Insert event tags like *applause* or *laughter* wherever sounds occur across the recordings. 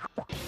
you *laughs*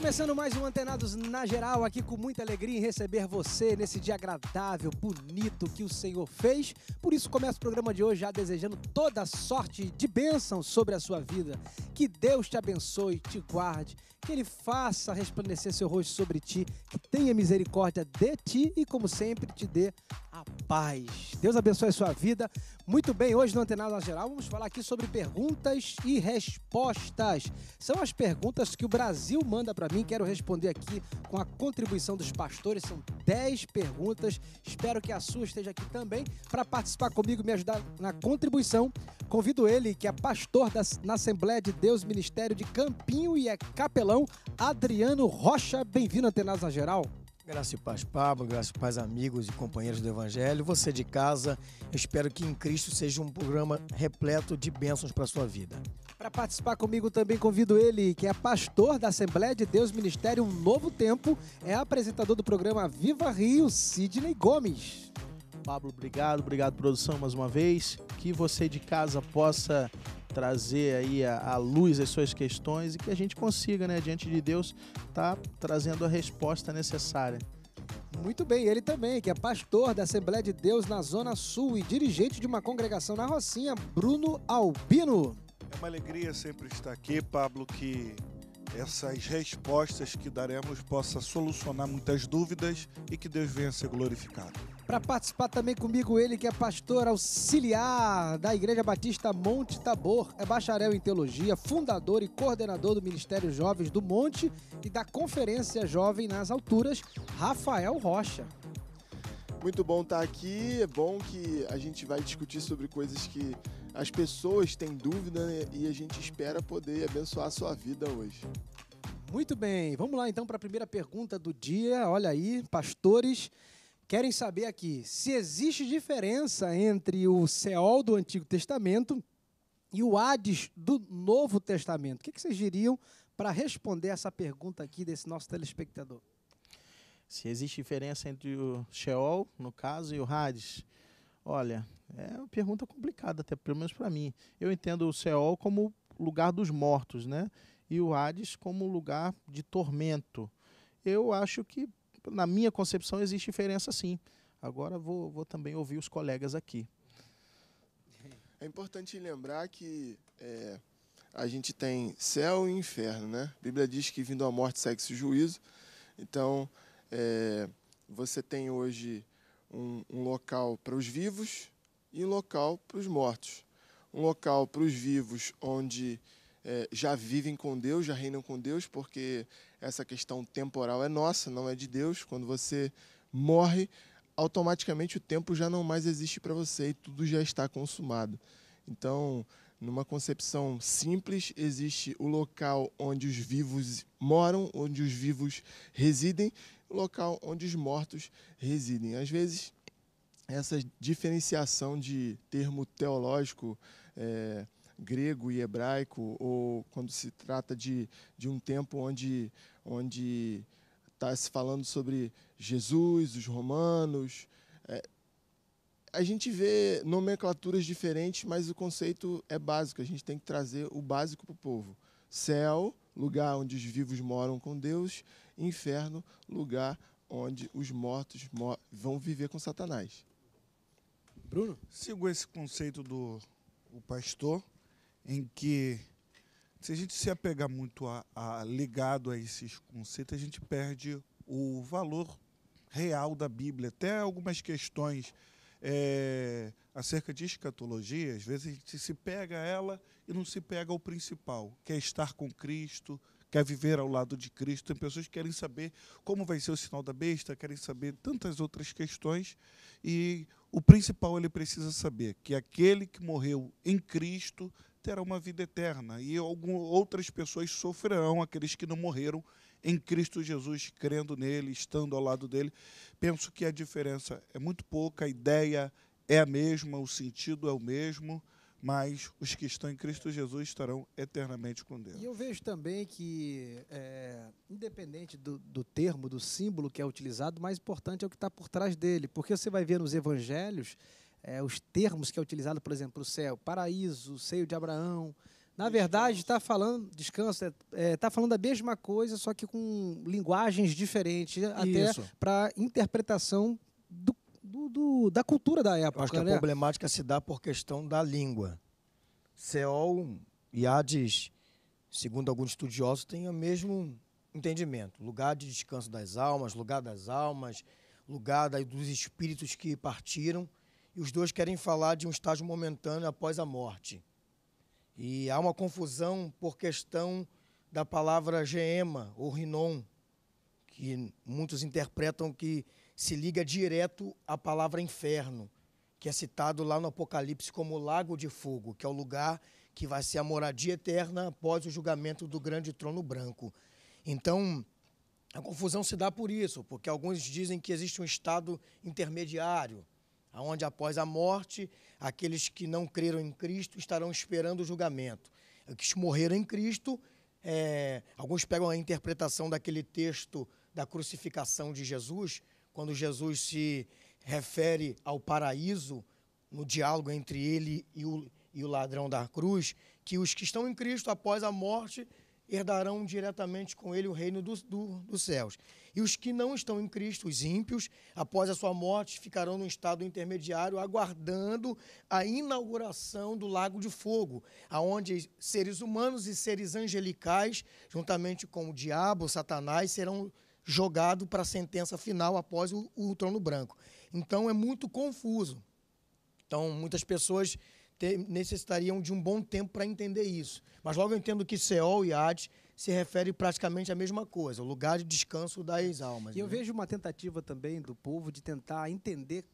começando mais um Antenados na Geral, aqui com muita alegria em receber você nesse dia agradável, bonito que o Senhor fez. Por isso começa o programa de hoje já desejando toda sorte de bênção sobre a sua vida. Que Deus te abençoe, te guarde, que Ele faça resplandecer seu rosto sobre ti, que tenha misericórdia de ti e, como sempre, te dê a paz. Deus abençoe a sua vida. Muito bem, hoje no Antenado na Geral vamos falar aqui sobre perguntas e respostas. São as perguntas que o Brasil manda para mim, quero responder aqui com a contribuição dos pastores, são 10 perguntas. Espero que a sua esteja aqui também para participar comigo, me ajudar na contribuição. Convido ele, que é pastor da, na Assembleia de Deus Ministério de Campinho e é capelão, Adriano Rocha. Bem-vindo, Antenados na Geral. Graças e paz, Pablo, Graças, e paz, amigos e companheiros do Evangelho. Você de casa, espero que em Cristo seja um programa repleto de bênçãos para a sua vida. Para participar comigo também convido ele, que é pastor da Assembleia de Deus Ministério um Novo Tempo, é apresentador do programa Viva Rio, Sidney Gomes. Pablo, obrigado, obrigado produção mais uma vez. Que você de casa possa trazer aí à luz as suas questões e que a gente consiga, né, diante de Deus, estar tá trazendo a resposta necessária. Muito bem, ele também, que é pastor da Assembleia de Deus na Zona Sul e dirigente de uma congregação na Rocinha, Bruno Albino. É uma alegria sempre estar aqui, Pablo, que essas respostas que daremos possa solucionar muitas dúvidas e que Deus venha ser glorificado. Para participar também comigo, ele que é pastor auxiliar da Igreja Batista Monte Tabor, é bacharel em teologia, fundador e coordenador do Ministério Jovens do Monte e da Conferência Jovem nas Alturas, Rafael Rocha. Muito bom estar aqui. É bom que a gente vai discutir sobre coisas que as pessoas têm dúvida né, e a gente espera poder abençoar a sua vida hoje. Muito bem, vamos lá então para a primeira pergunta do dia. Olha aí, pastores querem saber aqui se existe diferença entre o Seol do Antigo Testamento e o Hades do Novo Testamento. O que, que vocês diriam para responder essa pergunta aqui desse nosso telespectador? Se existe diferença entre o Sheol, no caso, e o Hades? Olha, é uma pergunta complicada, até pelo menos para mim. Eu entendo o Sheol como lugar dos mortos, né? E o Hades como lugar de tormento. Eu acho que na minha concepção, existe diferença sim. Agora vou, vou também ouvir os colegas aqui. É importante lembrar que é, a gente tem céu e inferno, né? A Bíblia diz que vindo a morte segue-se juízo. Então, é, você tem hoje um, um local para os vivos e um local para os mortos. Um local para os vivos onde é, já vivem com Deus, já reinam com Deus, porque essa questão temporal é nossa, não é de Deus. Quando você morre, automaticamente o tempo já não mais existe para você e tudo já está consumado. Então, numa concepção simples, existe o local onde os vivos moram, onde os vivos residem, o local onde os mortos residem. Às vezes, essa diferenciação de termo teológico. É, grego e hebraico, ou quando se trata de, de um tempo onde onde está se falando sobre Jesus, os romanos, é, a gente vê nomenclaturas diferentes, mas o conceito é básico. A gente tem que trazer o básico para o povo: céu, lugar onde os vivos moram com Deus; inferno, lugar onde os mortos vão viver com Satanás. Bruno? Sigo esse conceito do o pastor em que se a gente se apegar muito a, a, ligado a esses conceitos, a gente perde o valor real da Bíblia. Até algumas questões é, acerca de escatologia, às vezes a gente se pega a ela e não se pega ao principal, que é estar com Cristo, quer viver ao lado de Cristo. Tem pessoas que querem saber como vai ser o sinal da besta, querem saber tantas outras questões. E o principal ele precisa saber que aquele que morreu em Cristo terá uma vida eterna e algum, outras pessoas sofrerão, aqueles que não morreram em Cristo Jesus, crendo nele, estando ao lado dele. Penso que a diferença é muito pouca, a ideia é a mesma, o sentido é o mesmo, mas os que estão em Cristo Jesus estarão eternamente com Deus. E eu vejo também que, é, independente do, do termo, do símbolo que é utilizado, o mais importante é o que está por trás dele, porque você vai ver nos evangelhos é, os termos que é utilizado, por exemplo, o céu, paraíso, seio de Abraão. Na verdade, está falando, descanso, está é, é tá falando a mesma coisa, só que com linguagens diferentes, até para interpretação do, do, do, da cultura da época. Eu acho que né? a problemática se dá por questão da língua. Seol e Hades, segundo alguns estudiosos, têm o mesmo entendimento. Lugar de descanso das almas, lugar das almas, lugar dos espíritos que partiram e os dois querem falar de um estágio momentâneo após a morte. E há uma confusão por questão da palavra geema ou rinon, que muitos interpretam que se liga direto à palavra inferno, que é citado lá no Apocalipse como lago de fogo, que é o lugar que vai ser a moradia eterna após o julgamento do grande trono branco. Então, a confusão se dá por isso, porque alguns dizem que existe um estado intermediário, aonde após a morte, aqueles que não creram em Cristo estarão esperando o julgamento. Os que morreram em Cristo, é, alguns pegam a interpretação daquele texto da crucificação de Jesus, quando Jesus se refere ao paraíso, no diálogo entre ele e o, e o ladrão da cruz, que os que estão em Cristo após a morte herdarão diretamente com ele o reino dos, do, dos céus. E os que não estão em Cristo, os ímpios, após a sua morte, ficarão no estado intermediário, aguardando a inauguração do lago de fogo, aonde seres humanos e seres angelicais, juntamente com o diabo, Satanás, serão jogados para a sentença final após o, o trono branco. Então é muito confuso. Então muitas pessoas ter, necessitariam de um bom tempo para entender isso. Mas logo eu entendo que Seol e AD se refere praticamente à mesma coisa, o lugar de descanso das é. almas. E né? eu vejo uma tentativa também do povo de tentar entender,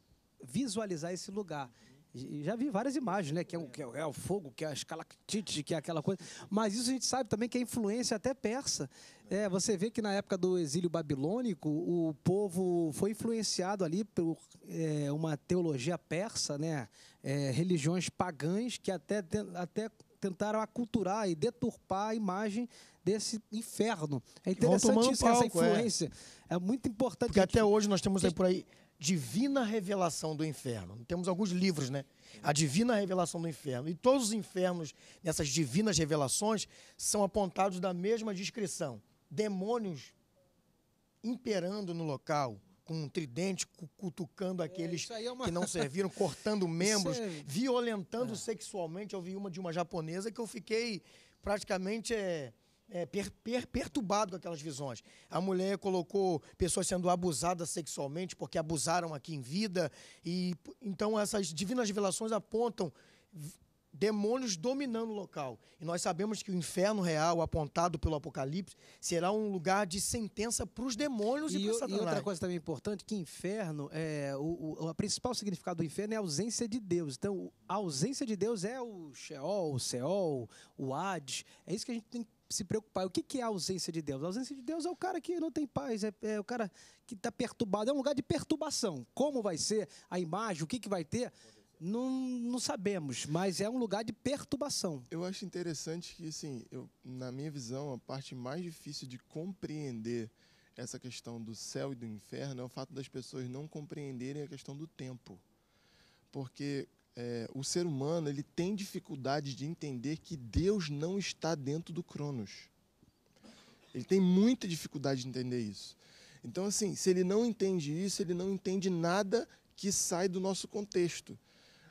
visualizar esse lugar. já vi várias imagens, né? Que é, um, que é, é, o fogo, que é a escalactite, é que é aquela coisa. Mas isso a gente sabe também que é influência até persa. É, né? você vê que na época do exílio babilônico, o povo foi influenciado ali por é, uma teologia persa, né? É, religiões pagãs que até, até tentaram aculturar e deturpar a imagem desse inferno. É interessante essa é. influência. É. é. muito importante. Porque até hoje nós temos aí por aí Divina Revelação do Inferno. Temos alguns livros, né? A Divina Revelação do Inferno. E todos os infernos, nessas divinas revelações, são apontados da mesma descrição demônios imperando no local, com um tridente cutucando é, aqueles é, é uma... que não *laughs* serviram, cortando membros, é... violentando é. sexualmente. Eu vi uma de uma japonesa que eu fiquei praticamente é, é, per, per, perturbado com aquelas visões. A mulher colocou pessoas sendo abusadas sexualmente porque abusaram aqui em vida. e Então, essas divinas revelações apontam demônios dominando o local. E nós sabemos que o inferno real, apontado pelo Apocalipse, será um lugar de sentença para os demônios e, e para Satanás. E outra coisa também importante, que inferno, é, o, o a principal significado do inferno é a ausência de Deus. Então, a ausência de Deus é o Sheol, o Seol, o Hades. É isso que a gente tem que se preocupar. O que, é a ausência de Deus? A ausência de Deus é o cara que não tem paz, é, é o cara que está perturbado. É um lugar de perturbação. Como vai ser a imagem, o que, que vai ter? Não, não sabemos, mas é um lugar de perturbação. Eu acho interessante que, assim, eu, na minha visão, a parte mais difícil de compreender essa questão do céu e do inferno é o fato das pessoas não compreenderem a questão do tempo. Porque é, o ser humano ele tem dificuldade de entender que Deus não está dentro do Cronos. Ele tem muita dificuldade de entender isso. Então, assim, se ele não entende isso, ele não entende nada que sai do nosso contexto.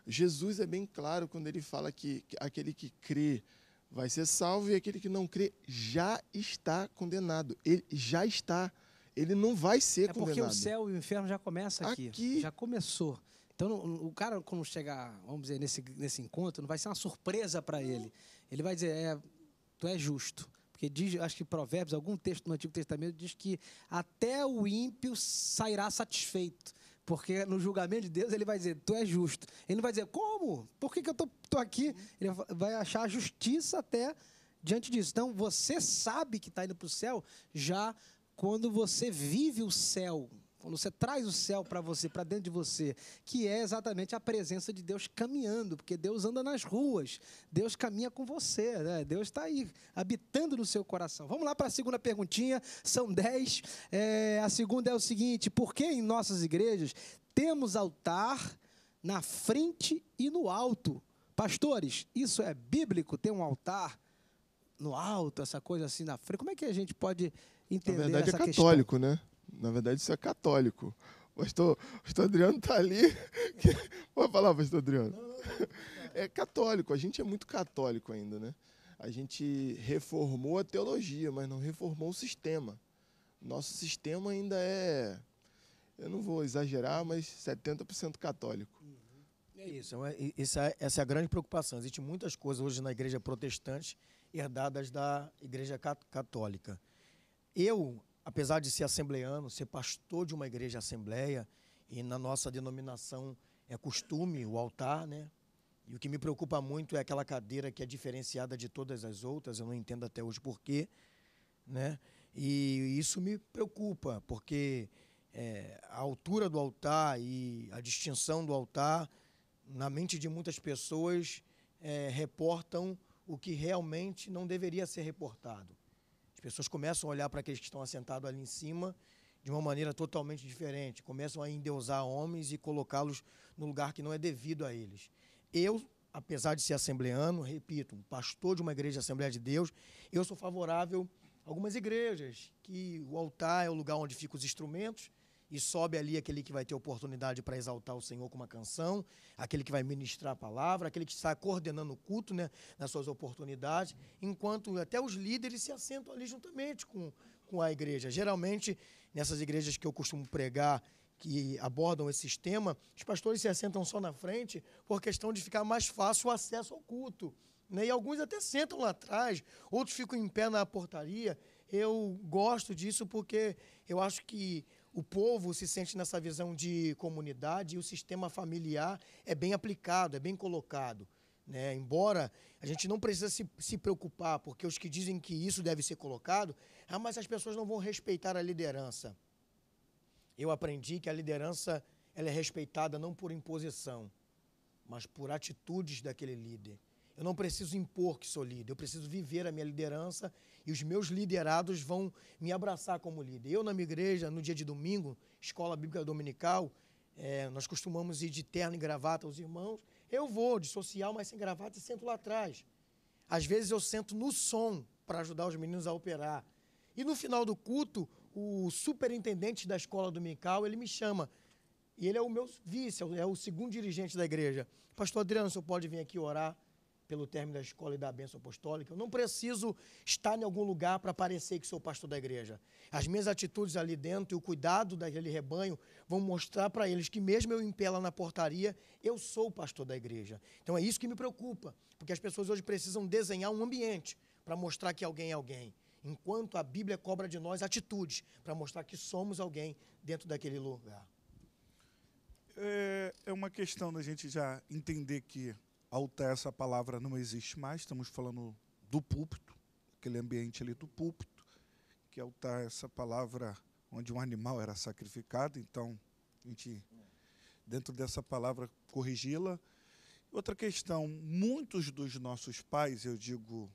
Jesus é bem claro quando ele fala que aquele que crê vai ser salvo e aquele que não crê já está condenado. Ele já está. Ele não vai ser é condenado. porque o céu e o inferno já começa aqui. aqui. Já começou. Então, o cara, quando chegar, vamos dizer, nesse, nesse encontro, não vai ser uma surpresa para ele. Ele vai dizer: é, tu é justo. Porque diz, acho que Provérbios, algum texto do Antigo Testamento, diz que até o ímpio sairá satisfeito. Porque no julgamento de Deus ele vai dizer, tu é justo. Ele não vai dizer, como? Por que, que eu tô, tô aqui? Ele vai achar justiça até diante disso. Então você sabe que está indo para o céu já quando você vive o céu quando você traz o céu para você, para dentro de você, que é exatamente a presença de Deus caminhando, porque Deus anda nas ruas, Deus caminha com você, né? Deus está aí, habitando no seu coração. Vamos lá para a segunda perguntinha, são dez. É, a segunda é o seguinte: por que em nossas igrejas temos altar na frente e no alto? Pastores, isso é bíblico, tem um altar no alto, essa coisa assim na frente. Como é que a gente pode entender é essa questão? Na verdade é católico, questão? né? Na verdade, isso é católico. O pastor, pastor Adriano está ali. *laughs* Pode falar, pastor Adriano. é católico, a gente é muito católico ainda, né? A gente reformou a teologia, mas não reformou o sistema. Nosso sistema ainda é, eu não vou exagerar, mas 70% católico. Uhum. É isso, é essa, é, essa é a grande preocupação. Existem muitas coisas hoje na igreja protestante herdadas da igreja católica. Eu apesar de ser assembleano, ser pastor de uma igreja assembleia, e na nossa denominação é costume o altar, né? E o que me preocupa muito é aquela cadeira que é diferenciada de todas as outras, eu não entendo até hoje porquê, né? E isso me preocupa, porque é, a altura do altar e a distinção do altar, na mente de muitas pessoas, é, reportam o que realmente não deveria ser reportado pessoas começam a olhar para aqueles que estão assentados ali em cima de uma maneira totalmente diferente, começam a endeusar homens e colocá-los no lugar que não é devido a eles. Eu, apesar de ser assembleano, repito, um pastor de uma igreja Assembleia de Deus, eu sou favorável a algumas igrejas que o altar é o lugar onde ficam os instrumentos e sobe ali aquele que vai ter oportunidade para exaltar o Senhor com uma canção, aquele que vai ministrar a palavra, aquele que está coordenando o culto né, nas suas oportunidades, enquanto até os líderes se assentam ali juntamente com, com a igreja. Geralmente, nessas igrejas que eu costumo pregar, que abordam esse tema, os pastores se assentam só na frente por questão de ficar mais fácil o acesso ao culto. Né? E alguns até sentam lá atrás, outros ficam em pé na portaria. Eu gosto disso porque eu acho que o povo se sente nessa visão de comunidade e o sistema familiar é bem aplicado, é bem colocado. Né? Embora a gente não precisa se, se preocupar, porque os que dizem que isso deve ser colocado, ah, mas as pessoas não vão respeitar a liderança. Eu aprendi que a liderança ela é respeitada não por imposição, mas por atitudes daquele líder. Eu não preciso impor que sou líder, eu preciso viver a minha liderança e os meus liderados vão me abraçar como líder. Eu, na minha igreja, no dia de domingo, escola bíblica dominical, é, nós costumamos ir de terno e gravata aos irmãos. Eu vou de social, mas sem gravata e sento lá atrás. Às vezes eu sento no som para ajudar os meninos a operar. E no final do culto, o superintendente da escola dominical, ele me chama. E ele é o meu vice, é o é segundo dirigente da igreja. Pastor Adriano, o senhor pode vir aqui orar? pelo término da escola e da bênção apostólica. Eu não preciso estar em algum lugar para parecer que sou pastor da igreja. As minhas atitudes ali dentro e o cuidado daquele rebanho vão mostrar para eles que, mesmo eu em pé lá na portaria, eu sou o pastor da igreja. Então é isso que me preocupa, porque as pessoas hoje precisam desenhar um ambiente para mostrar que alguém é alguém. Enquanto a Bíblia cobra de nós atitudes para mostrar que somos alguém dentro daquele lugar. É, é uma questão da gente já entender que altar essa palavra não existe mais, estamos falando do púlpito, aquele ambiente ali do púlpito, que é altar essa palavra onde um animal era sacrificado, então a gente, dentro dessa palavra, corrigi-la. Outra questão, muitos dos nossos pais, eu digo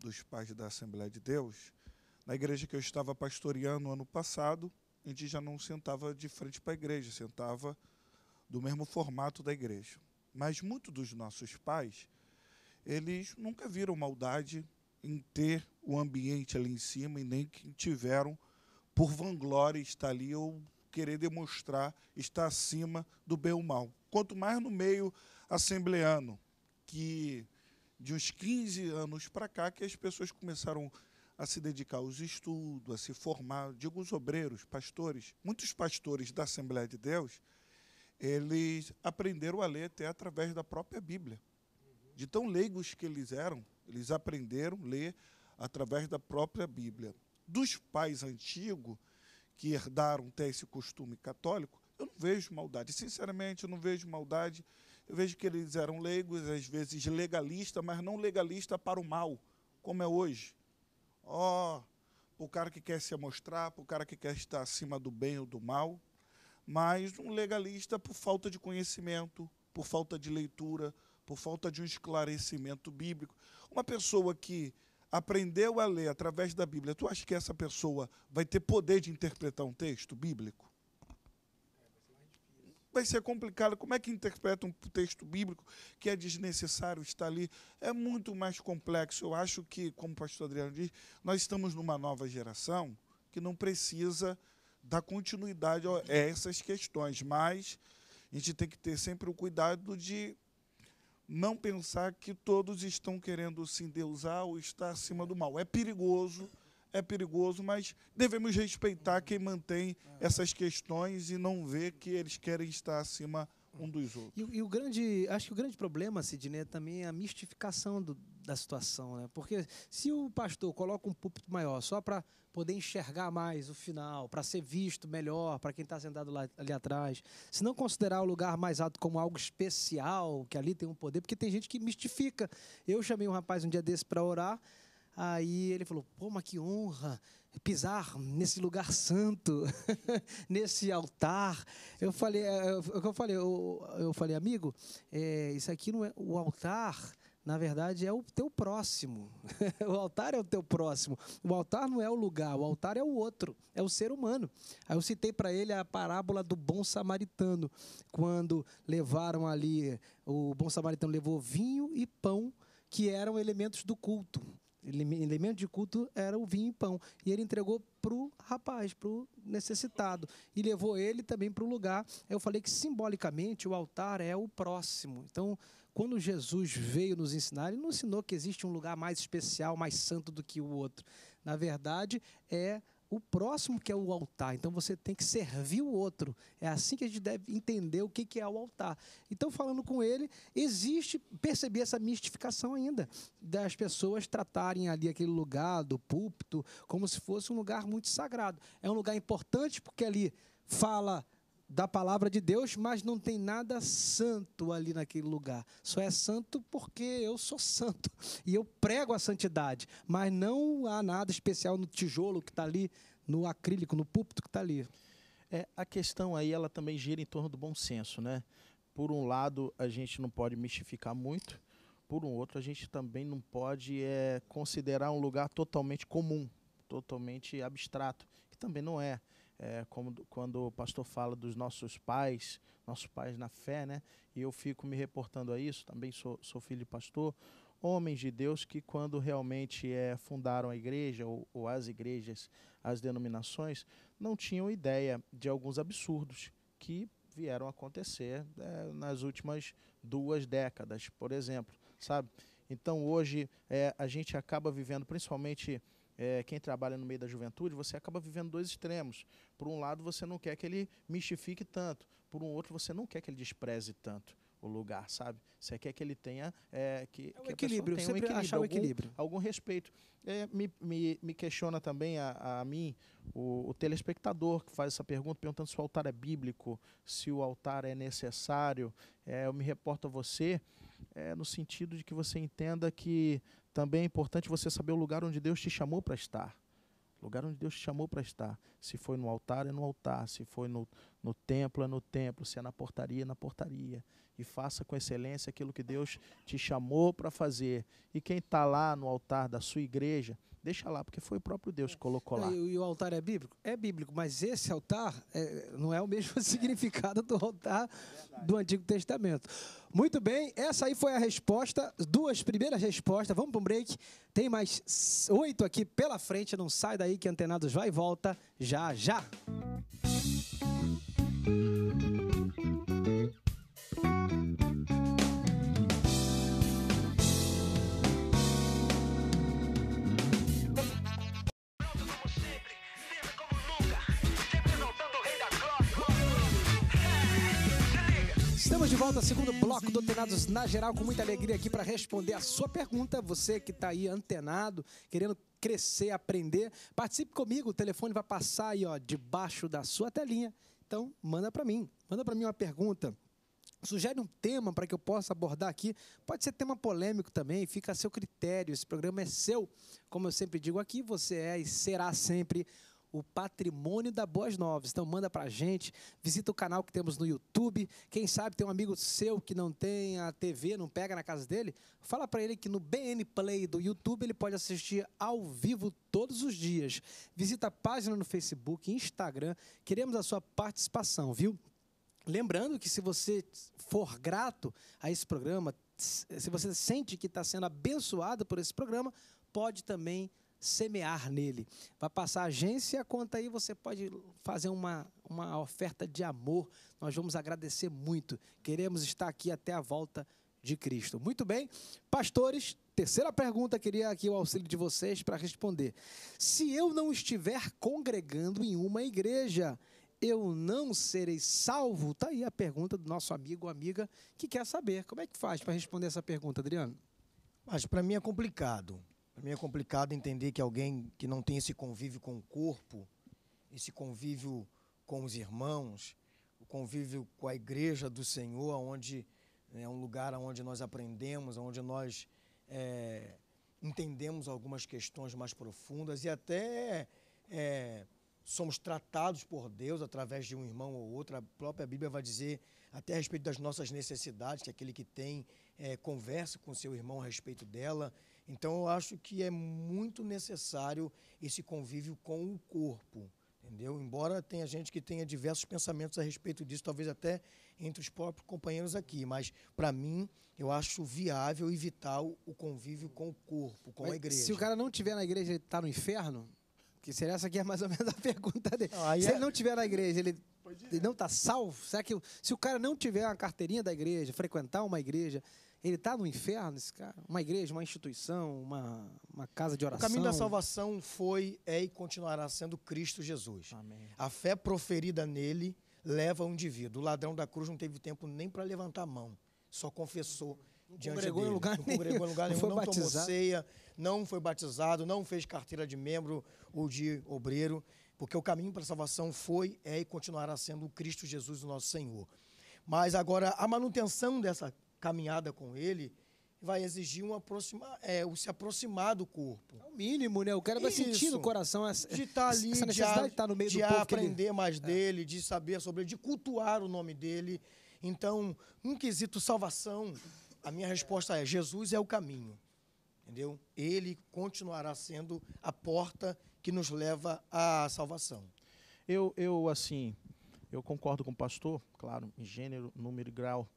dos pais da Assembleia de Deus, na igreja que eu estava pastoreando ano passado, a gente já não sentava de frente para a igreja, sentava do mesmo formato da igreja. Mas muitos dos nossos pais, eles nunca viram maldade em ter o ambiente ali em cima e nem que tiveram por vanglória estar ali ou querer demonstrar estar acima do bem ou mal. Quanto mais no meio assembleano, que de uns 15 anos para cá que as pessoas começaram a se dedicar aos estudos, a se formar, digo os obreiros, pastores, muitos pastores da Assembleia de Deus, eles aprenderam a ler até através da própria Bíblia. De tão leigos que eles eram, eles aprenderam a ler através da própria Bíblia. Dos pais antigos, que herdaram até esse costume católico, eu não vejo maldade. Sinceramente, eu não vejo maldade. Eu vejo que eles eram leigos, às vezes legalistas, mas não legalista para o mal, como é hoje. Ó, oh, para o cara que quer se amostrar, para o cara que quer estar acima do bem ou do mal, mas um legalista por falta de conhecimento, por falta de leitura, por falta de um esclarecimento bíblico. Uma pessoa que aprendeu a ler através da Bíblia, tu acha que essa pessoa vai ter poder de interpretar um texto bíblico? Vai ser complicado. Como é que interpreta um texto bíblico que é desnecessário estar ali? É muito mais complexo. Eu acho que, como o pastor Adriano diz, nós estamos numa nova geração que não precisa dar continuidade a é, essas questões, mas a gente tem que ter sempre o cuidado de não pensar que todos estão querendo se endeusar ou estar acima do mal. É perigoso, é perigoso, mas devemos respeitar quem mantém essas questões e não ver que eles querem estar acima um dos outros. E, e o grande, acho que o grande problema, Sidney, é também a mistificação do, da situação, né? Porque se o pastor coloca um púlpito maior só para poder enxergar mais o final, para ser visto melhor para quem está sentado lá, ali atrás, se não considerar o lugar mais alto como algo especial, que ali tem um poder, porque tem gente que mistifica. Eu chamei um rapaz um dia desse para orar, Aí ele falou: pô, mas que honra pisar nesse lugar santo, *laughs* nesse altar. Eu falei, é, é, é eu, eu falei, eu, eu falei, amigo, é, isso aqui não é o altar na verdade, é o teu próximo. *laughs* o altar é o teu próximo. O altar não é o lugar, o altar é o outro, é o ser humano. Aí eu citei para ele a parábola do bom samaritano, quando levaram ali, o bom samaritano levou vinho e pão, que eram elementos do culto. Elemento de culto era o vinho e pão. E ele entregou para o rapaz, para o necessitado. E levou ele também para o lugar. Eu falei que simbolicamente o altar é o próximo. Então, quando Jesus veio nos ensinar, ele não ensinou que existe um lugar mais especial, mais santo do que o outro. Na verdade, é o próximo que é o altar. Então você tem que servir o outro. É assim que a gente deve entender o que é o altar. Então, falando com ele, existe, perceber essa mistificação ainda, das pessoas tratarem ali aquele lugar do púlpito como se fosse um lugar muito sagrado. É um lugar importante porque ali fala da palavra de Deus, mas não tem nada santo ali naquele lugar. Só é santo porque eu sou santo *laughs* e eu prego a santidade, mas não há nada especial no tijolo que está ali, no acrílico, no púlpito que está ali. É, a questão aí ela também gira em torno do bom senso, né? Por um lado, a gente não pode mistificar muito, por um outro, a gente também não pode é, considerar um lugar totalmente comum, totalmente abstrato, que também não é é, como, quando o pastor fala dos nossos pais, nossos pais na fé, né? E eu fico me reportando a isso, também sou, sou filho de pastor, homens de Deus que quando realmente é, fundaram a igreja ou, ou, as igrejas, as denominações, não tinham ideia de alguns absurdos que vieram acontecer é, nas últimas duas décadas, por exemplo, sabe? Então hoje é, a gente acaba vivendo, principalmente é, quem trabalha no meio da juventude, você acaba vivendo dois extremos. Por um lado, você não quer que ele mistifique tanto. Por um outro, você não quer que ele despreze tanto o lugar, sabe? Você quer que ele tenha é, que, é que equilíbrio, tenha um equilíbrio, achar o equilíbrio, algum respeito. É, me, me, me, questiona também a, a mim o, o, telespectador que faz essa pergunta, perguntando se o altar é bíblico, se o altar é necessário. É, eu me reporto a você é, no sentido de que você entenda que também é importante você saber o lugar onde Deus te chamou para estar. O lugar onde Deus te chamou para estar. Se foi no altar, é no altar. Se foi no, no templo é no templo, se é na portaria é na portaria. E faça com excelência aquilo que Deus te chamou para fazer. E quem está lá no altar da sua igreja, deixa lá, porque foi o próprio Deus que colocou lá. E, e o altar é bíblico? É bíblico, mas esse altar é, não é o mesmo *laughs* significado do altar do Antigo Testamento. Muito bem, essa aí foi a resposta, duas primeiras respostas. Vamos para um break. Tem mais oito aqui pela frente, não sai daí que Antenados vai e volta já já volta, segundo bloco do Antenados na Geral, com muita alegria aqui para responder a sua pergunta. Você que está aí antenado, querendo crescer, aprender, participe comigo. O telefone vai passar aí, ó, debaixo da sua telinha. Então, manda para mim. Manda para mim uma pergunta. Sugere um tema para que eu possa abordar aqui. Pode ser tema polêmico também, fica a seu critério. Esse programa é seu. Como eu sempre digo aqui, você é e será sempre o patrimônio da Boas Novas. Então manda para a gente, visita o canal que temos no YouTube. Quem sabe tem um amigo seu que não tem a TV, não pega na casa dele, fala para ele que no BN Play do YouTube ele pode assistir ao vivo todos os dias. Visita a página no Facebook, Instagram. Queremos a sua participação, viu? Lembrando que se você for grato a esse programa, se você sente que está sendo abençoado por esse programa, pode também semear nele. Vai passar a agência, a conta aí, você pode fazer uma, uma oferta de amor. Nós vamos agradecer muito. Queremos estar aqui até a volta de Cristo. Muito bem, pastores, terceira pergunta, queria aqui o auxílio de vocês para responder. Se eu não estiver congregando em uma igreja, eu não serei salvo? Está aí a pergunta do nosso amigo ou amiga que quer saber. Como é que faz para responder essa pergunta, Adriano? Mas para mim é complicado. Para mim é complicado entender que alguém que não tem esse convívio com o corpo, esse convívio com os irmãos, o convívio com a igreja do Senhor, onde né, é um lugar onde nós aprendemos, onde nós é, entendemos algumas questões mais profundas e até é, somos tratados por Deus através de um irmão ou outro. A própria Bíblia vai dizer até a respeito das nossas necessidades, que aquele que tem é, conversa com seu irmão a respeito dela. Então eu acho que é muito necessário esse convívio com o corpo, entendeu? Embora tenha gente que tenha diversos pensamentos a respeito disso, talvez até entre os próprios companheiros aqui, mas para mim eu acho viável e vital o convívio com o corpo, com mas a igreja. Se o cara não tiver na igreja, ele está no inferno? Que seria essa aqui é mais ou menos a *laughs* pergunta dele. se é... ele não tiver na igreja, ele ele não está salvo? Será que se o cara não tiver uma carteirinha da igreja, frequentar uma igreja, ele está no inferno, esse cara? Uma igreja, uma instituição, uma, uma casa de oração? O caminho da salvação foi, é e continuará sendo Cristo Jesus. Amém. A fé proferida nele leva o indivíduo. O ladrão da cruz não teve tempo nem para levantar a mão, só confessou diante congregou Em lugar não nenhum, congregou em lugar nenhum, não, não tomou ceia, não foi batizado, não fez carteira de membro ou de obreiro, porque o caminho para a salvação foi, é e continuará sendo o Cristo Jesus, o nosso Senhor. Mas agora, a manutenção dessa caminhada com ele, vai exigir um aproxima, é, o se aproximar do corpo. É o mínimo, né? O cara vai Isso. sentir no coração essa, de tá ali, essa necessidade de, de tá estar no meio de do povo. De aprender ele... mais é. dele, de saber sobre ele, de cultuar o nome dele. Então, um quesito salvação, a minha resposta é Jesus é o caminho. Entendeu? Ele continuará sendo a porta que nos leva à salvação. Eu, eu assim, eu concordo com o pastor, claro, em gênero, número e grau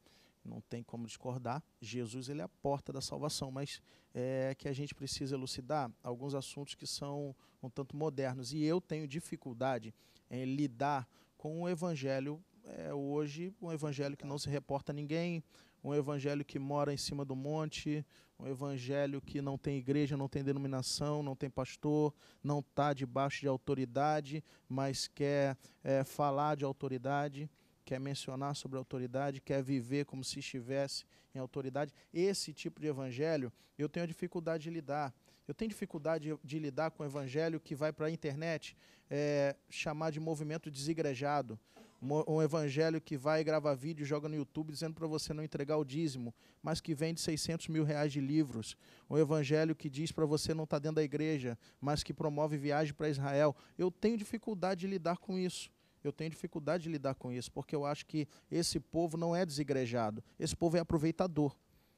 não tem como discordar. Jesus ele é a porta da salvação, mas é que a gente precisa elucidar alguns assuntos que são um tanto modernos. E eu tenho dificuldade em lidar com o evangelho é, hoje, um evangelho que não se reporta a ninguém, um evangelho que mora em cima do monte, um evangelho que não tem igreja, não tem denominação, não tem pastor, não está debaixo de autoridade, mas quer é, falar de autoridade quer mencionar sobre autoridade, quer viver como se estivesse em autoridade. Esse tipo de evangelho eu tenho dificuldade de lidar. Eu tenho dificuldade de, lidar com o evangelho que vai para a internet é, chamar de movimento desigrejado. Um evangelho que vai gravar vídeo, joga no YouTube dizendo para você não entregar o dízimo, mas que vende 600 mil reais de livros. Um evangelho que diz para você não estar tá dentro da igreja, mas que promove viagem para Israel. Eu tenho dificuldade de lidar com isso. Eu tenho dificuldade de lidar com isso, porque eu acho que esse povo não é desigrejado, esse povo é aproveitador.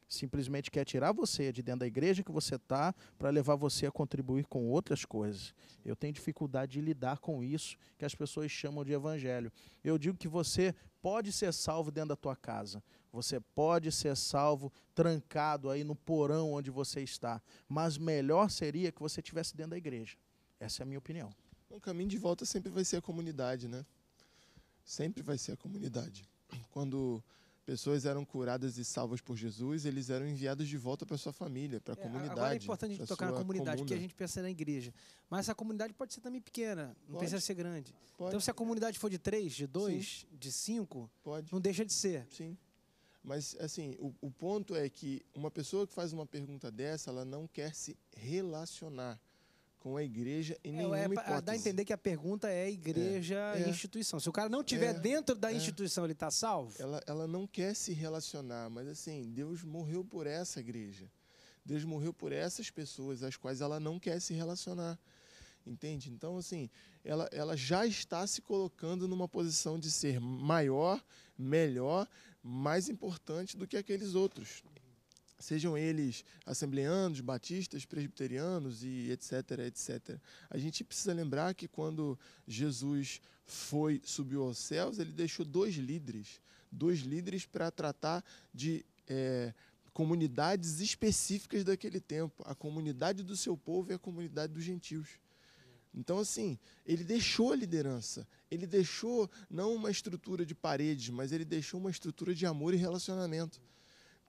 Simplesmente quer tirar você de dentro da igreja que você está para levar você a contribuir com outras coisas. Eu tenho dificuldade de lidar com isso que as pessoas chamam de evangelho. Eu digo que você pode ser salvo dentro da tua casa. Você pode ser salvo trancado aí no porão onde você está, mas melhor seria que você tivesse dentro da igreja. Essa é a minha opinião. O caminho de volta sempre vai ser a comunidade, né? sempre vai ser a comunidade. Quando pessoas eram curadas e salvas por Jesus, eles eram enviados de volta para sua família, para é, a é, comunidade. Agora é importante a gente tocar na comunidade, comuna. porque a gente pensa na igreja. Mas essa comunidade pode ser também pequena, não pode. precisa ser grande. Então, pode. Então, se a comunidade for de três, de dois, Sim. de cinco, pode. não deixa de ser. Sim. Mas, assim, o, o ponto é que uma pessoa que faz uma pergunta dessa, ela não quer se relacionar com a igreja em é, nenhuma é, hipótese. Dá a entender que a pergunta é igreja é, é, instituição. Se o cara não tiver é, dentro da é. instituição, ele está salvo? Ela, ela não quer se relacionar, mas assim, Deus morreu por essa igreja. Deus morreu por essas pessoas às quais ela não quer se relacionar. Entende? Então, assim, ela, ela já está se colocando numa posição de ser maior, melhor, mais importante do que aqueles outros sejam eles assembleanos, batistas, presbiterianos e etc, etc. A gente precisa lembrar que quando Jesus foi subiu aos céus, ele deixou dois líderes, dois líderes para tratar de é, comunidades específicas daquele tempo, a comunidade do seu povo e a comunidade dos gentios. Então, assim, ele deixou a liderança, ele deixou não uma estrutura de paredes, mas ele deixou uma estrutura de amor e relacionamento.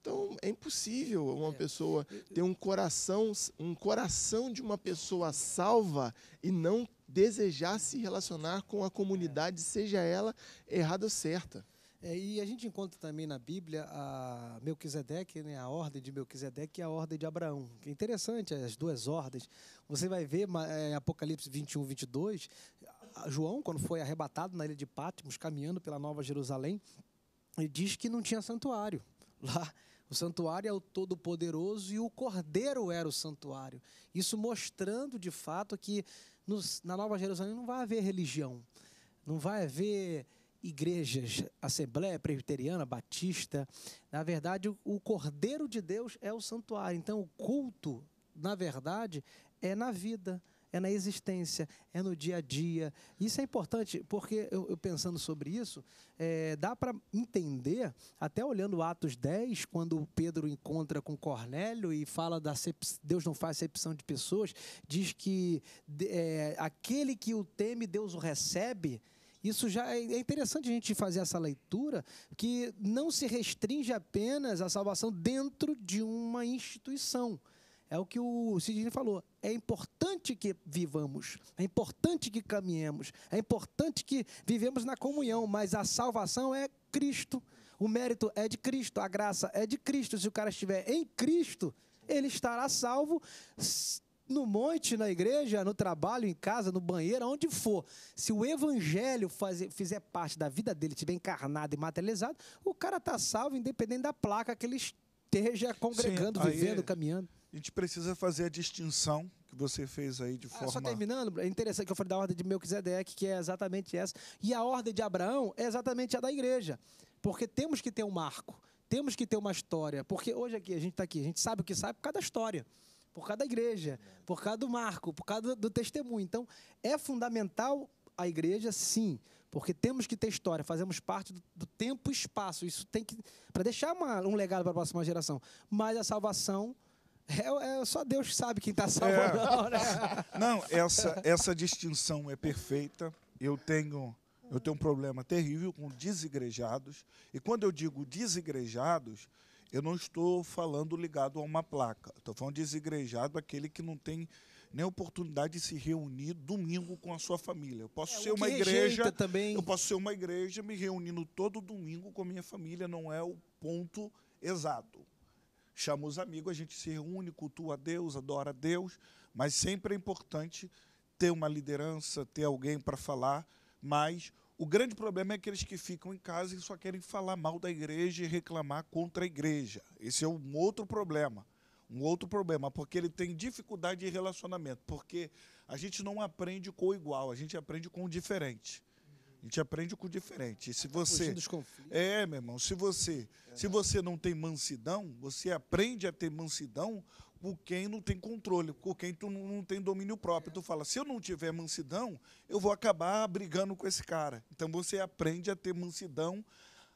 Então é impossível uma é. pessoa ter um coração, um coração de uma pessoa salva e não desejar se relacionar com a comunidade, seja ela errada ou certa. É, e a gente encontra também na Bíblia a Melquisedeque, né, a ordem de Melquisedeque e a ordem de Abraão. Que é interessante as duas ordens. Você vai ver é, Apocalipse 21, 22, João, quando foi arrebatado na ilha de Patmos, caminhando pela Nova Jerusalém, ele diz que não tinha santuário lá. O santuário é o Todo-Poderoso e o Cordeiro era o santuário. Isso mostrando de fato que nos, na Nova Jerusalém não vai haver religião, não vai haver igrejas, Assembleia Presbiteriana, Batista. Na verdade, o Cordeiro de Deus é o santuário. Então, o culto, na verdade, é na vida é na existência, é no dia a dia. Isso é importante porque, eu, eu pensando sobre isso, é, dá para entender, até olhando Atos 10, quando Pedro encontra com Cornélio e fala da Deus não faz acepção de pessoas, diz que é, aquele que o teme, Deus o recebe. Isso já é, é interessante a gente fazer essa leitura, que não se restringe apenas à salvação dentro de uma instituição. É o que o Sidney falou. É importante que vivamos, é importante que caminhemos, é importante que vivemos na comunhão, mas a salvação é Cristo. O mérito é de Cristo, a graça é de Cristo. Se o cara estiver em Cristo, ele estará salvo no monte, na igreja, no trabalho, em casa, no banheiro, onde for. Se o evangelho fazer, fizer parte da vida dele, estiver encarnado e materializado, o cara está salvo, independente da placa que ele esteja congregando, Sim, aí, vivendo, é. caminhando. A gente precisa fazer a distinção que você fez aí de forma... Ah, só terminando, é interessante que eu falei da ordem de Melquisedeque, que é exatamente essa. E a ordem de Abraão é exatamente a da igreja. Porque temos que ter um marco, temos que ter uma história. Porque hoje aqui, a gente está aqui, a gente sabe o que sabe por causa da história por causa da igreja, por causa do marco, por causa do, testemunho. Então, é fundamental a igreja, sim, porque temos que ter história, fazemos parte do, do tempo e espaço. Isso tem que. para deixar uma, um legado para a próxima geração. Mas a salvação é, é só Deus que sabe quem está é. salvando. É. Né? *laughs* Não, essa, essa distinção é perfeita. Eu tenho, eu tenho um problema terrível com desigrejados. E quando eu digo desigrejados, eu não estou falando ligado a uma placa. Estou falando desigrejado aquele que não tem nem oportunidade de se reunir domingo com a sua família. Eu posso é, ser uma igreja também. Eu posso ser uma igreja me reunindo todo domingo com a minha família, não é o ponto exato chama os amigos, a gente se reúne, cultua a Deus, adora a Deus, mas sempre é importante ter uma liderança, ter alguém para falar, mas o grande problema é aqueles que ficam em casa e só querem falar mal da igreja e reclamar contra a igreja. Esse é um outro problema. Um outro problema, porque ele tem dificuldade de relacionamento, porque a gente não aprende com o igual, a gente aprende com o diferente. A gente aprende com o diferente. E se você É, meu irmão, se você, é. se você não tem mansidão, você aprende a ter mansidão com quem não tem controle, com quem tu não tem domínio próprio. É. Tu fala, se eu não tiver mansidão, eu vou acabar brigando com esse cara. Então você aprende a ter mansidão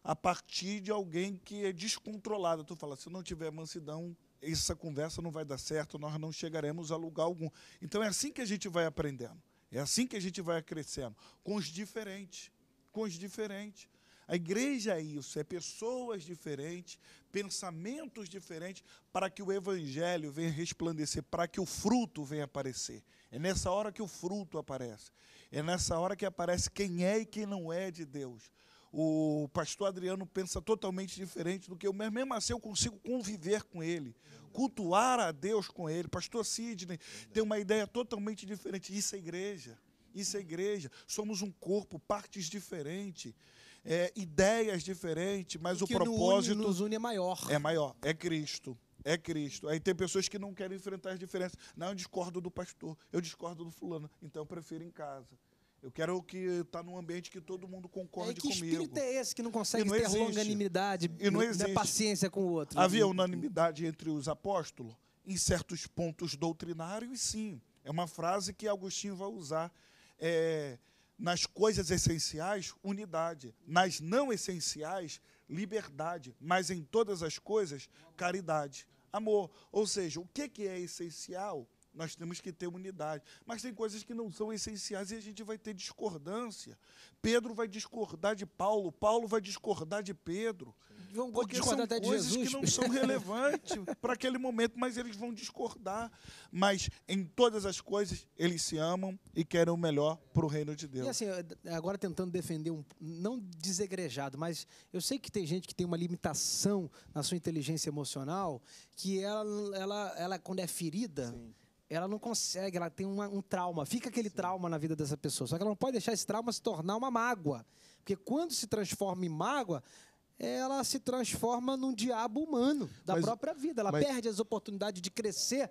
a partir de alguém que é descontrolado. Tu fala, se eu não tiver mansidão, essa conversa não vai dar certo, nós não chegaremos a lugar algum. Então é assim que a gente vai aprendendo. É assim que a gente vai crescendo, com os diferentes, com os diferentes. A igreja é isso, é pessoas diferentes, pensamentos diferentes, para que o evangelho venha resplandecer, para que o fruto venha aparecer. É nessa hora que o fruto aparece. É nessa hora que aparece quem é e quem não é de Deus. O pastor Adriano pensa totalmente diferente do que eu, mas mesmo assim eu consigo conviver com ele cultuar a Deus com ele. Pastor Sidney tem uma ideia totalmente diferente. Isso é igreja. Isso é igreja. Somos um corpo, partes diferentes. É, ideias diferentes, mas o, o propósito. Une, nos une é maior. É maior. É Cristo. É Cristo. Aí tem pessoas que não querem enfrentar as diferenças. Não, eu discordo do pastor, eu discordo do fulano, então eu prefiro em casa. Eu quero que está num ambiente que todo mundo concorde comigo. Que espírito é esse que não consegue não ter existe. longanimidade, e não paciência com o outro? Havia unanimidade entre os apóstolos em certos pontos doutrinários, sim. É uma frase que Agostinho vai usar. É, nas coisas essenciais, unidade. Nas não essenciais, liberdade. Mas em todas as coisas, caridade. Amor. Ou seja, o que é essencial nós temos que ter unidade. Mas tem coisas que não são essenciais e a gente vai ter discordância. Pedro vai discordar de Paulo, Paulo vai discordar de Pedro. Vão porque são até coisas Jesus. que não são *laughs* relevantes para aquele momento, mas eles vão discordar. Mas em todas as coisas, eles se amam e querem o melhor para o reino de Deus. E assim, agora tentando defender um. Não desegrejado, mas eu sei que tem gente que tem uma limitação na sua inteligência emocional, que ela, ela, ela quando é ferida. Sim ela não consegue, ela tem uma, um trauma, fica aquele Sim. trauma na vida dessa pessoa. Só que ela não pode deixar esse trauma se tornar uma mágoa. Porque quando se transforma em mágoa, ela se transforma num diabo humano da mas, própria vida. Ela mas... perde as oportunidades de crescer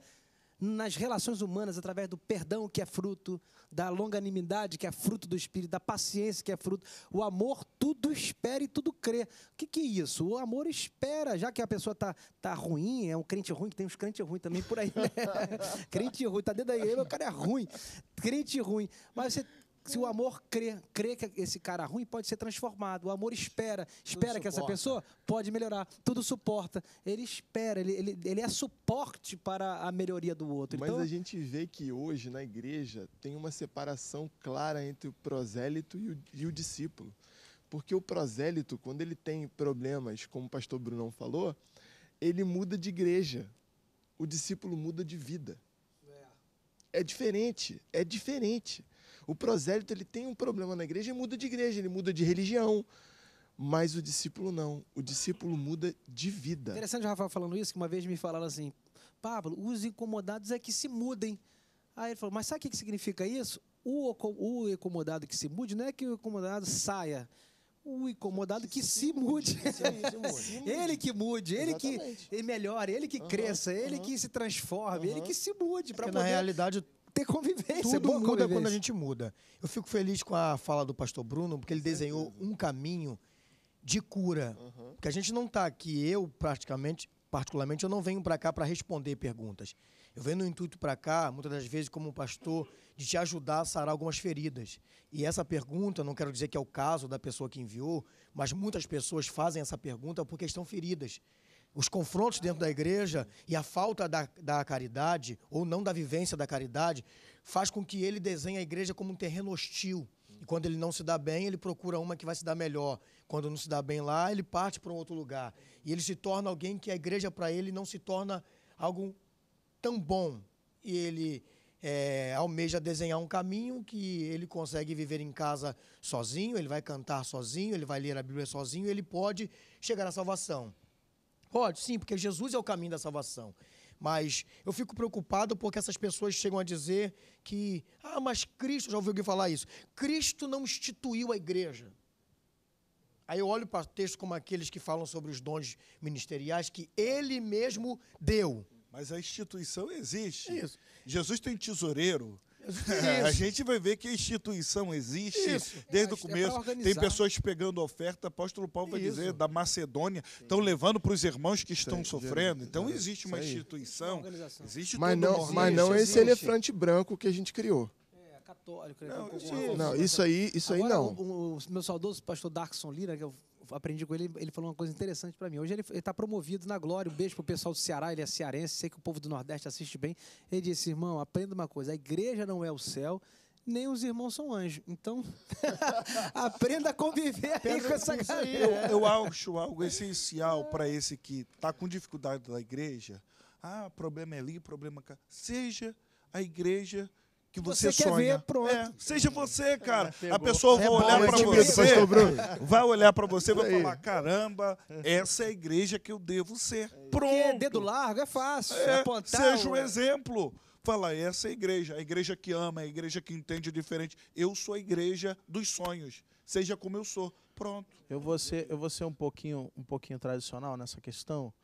nas relações humanas através do perdão que é fruto, da longanimidade que é fruto do Espírito, da paciência que é fruto, o amor tudo espera e tudo crê. O que, que é isso? O amor espera, já que a pessoa está tá ruim, é um crente ruim, que tem uns crentes ruins também por aí, né? *laughs* crente ruim, tá dentro da igreja, o cara é ruim, crente ruim. Mas você se o amor crê, crê que esse cara é ruim pode ser transformado. O amor espera, espera que essa pessoa pode melhorar. Tudo suporta. Ele espera, ele, ele, ele é suporte para a melhoria do outro. Mas então... a gente vê que hoje na igreja tem uma separação clara entre o prosélito e o, e o discípulo. Porque o prosélito, quando ele tem problemas, como o pastor Brunão falou, ele muda de igreja. O discípulo muda de vida. É, é diferente, é diferente. O prosélito ele tem um problema na igreja e muda de igreja, ele muda de religião. Mas o discípulo não. O discípulo muda de vida. Interessante o Rafael falando isso, que uma vez me falaram assim: Pablo, os incomodados é que se mudem. Aí ele falou: Mas sabe o que significa isso? O, incomodado que se mude não é que o incomodado saia. O incomodado que se, se mude. mude. Se mude. *laughs* ele que mude, ele que melhore, ele que uhum, cresça, ele que se transforme, uhum. ele que se mude. É para poder... Na realidade, ter convivência. Tudo muda convivência. quando a gente muda. Eu fico feliz com a fala do pastor Bruno, porque ele desenhou um caminho de cura. Uhum. Porque a gente não está aqui, eu praticamente, particularmente, eu não venho para cá para responder perguntas. Eu venho no intuito para cá, muitas das vezes, como pastor, de te ajudar a sarar algumas feridas. E essa pergunta, não quero dizer que é o caso da pessoa que enviou, mas muitas pessoas fazem essa pergunta porque estão feridas os confrontos dentro da igreja e a falta da, da caridade, ou não da vivência da caridade, faz com que ele desenhe a igreja como um terreno hostil. E quando ele não se dá bem, ele procura uma que vai se dar melhor. Quando não se dá bem lá, ele parte para um outro lugar. E ele se torna alguém que a igreja para ele não se torna algo tão bom. E ele é, almeja desenhar um caminho que ele consegue viver em casa sozinho, ele vai cantar sozinho, ele vai ler a Bíblia sozinho, ele pode chegar à salvação. Pode, sim, porque Jesus é o caminho da salvação. Mas eu fico preocupado porque essas pessoas chegam a dizer que, ah, mas Cristo, já ouviu alguém falar isso? Cristo não instituiu a igreja. Aí eu olho para textos como aqueles que falam sobre os dons ministeriais que ele mesmo deu. Mas a instituição existe. Isso. Jesus tem tesoureiro a gente vai ver que a instituição existe Isso. É, desde é, o começo. É tem pessoas pegando oferta, apóstolo Paulo vai Isso. dizer, da Macedônia, estão levando para os irmãos que estão Sim, sofrendo. então existe uma instituição, uma existe mas não, existe, mas não existe. esse elefante branco que a gente criou é, católico. Não, não, isso aí, isso Agora, aí não. O, o, meu saudoso pastor Darkson Lira, que eu é aprendi com ele, ele falou uma coisa interessante para mim. Hoje ele, está promovido na glória. Um beijo pro pessoal do Ceará, ele é cearense, sei que o povo do Nordeste assiste bem. Ele disse, irmão, aprenda uma coisa, a igreja não é o céu, nem os irmãos são anjos. Então, *laughs* aprenda a conviver aí com essa galera. Aí, eu, eu, acho algo essencial para esse que está com dificuldade da igreja. Ah, problema é ali, problema é cá. Seja a igreja que você, você sonha. Ver, pronto. É, seja você, é, cara. a pessoa é é vai olhar para você, vai olhar para você, vai falar: "Caramba, essa é a igreja que eu devo ser". Pronto. Porque dedo largo é fácil, é, apontar. Seja um exemplo fala, essa é a igreja, a igreja que ama, a igreja que entende diferente. Eu sou a igreja dos sonhos, seja como eu sou. Pronto. Eu vou ser, eu vou ser um, pouquinho, um pouquinho tradicional nessa questão,